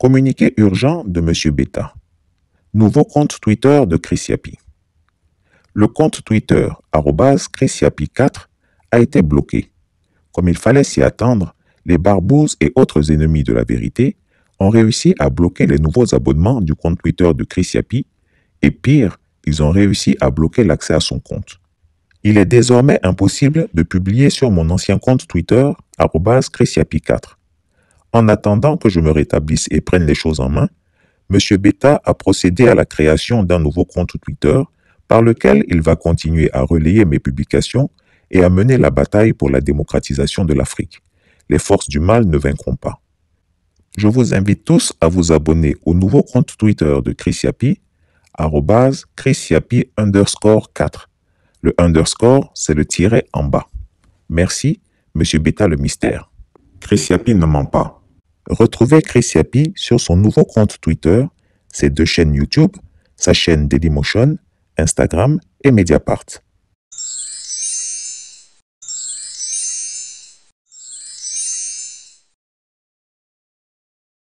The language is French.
Communiqué urgent de M. Beta. Nouveau compte Twitter de Chris Le compte Twitter @chrisyapi4 a été bloqué. Comme il fallait s'y attendre, les barbouzes et autres ennemis de la vérité ont réussi à bloquer les nouveaux abonnements du compte Twitter de Chris et pire, ils ont réussi à bloquer l'accès à son compte. Il est désormais impossible de publier sur mon ancien compte Twitter, Chrisyapi4. En attendant que je me rétablisse et prenne les choses en main, M. Beta a procédé à la création d'un nouveau compte Twitter par lequel il va continuer à relayer mes publications et à mener la bataille pour la démocratisation de l'Afrique. Les forces du mal ne vaincront pas. Je vous invite tous à vous abonner au nouveau compte Twitter de Chris Yapi, underscore 4. Le underscore, c'est le tiret en bas. Merci, Monsieur Beta le mystère. Chris Yapi ne ment pas. Retrouvez Chris Yapi sur son nouveau compte Twitter, ses deux chaînes YouTube, sa chaîne Dailymotion, Instagram et Mediapart.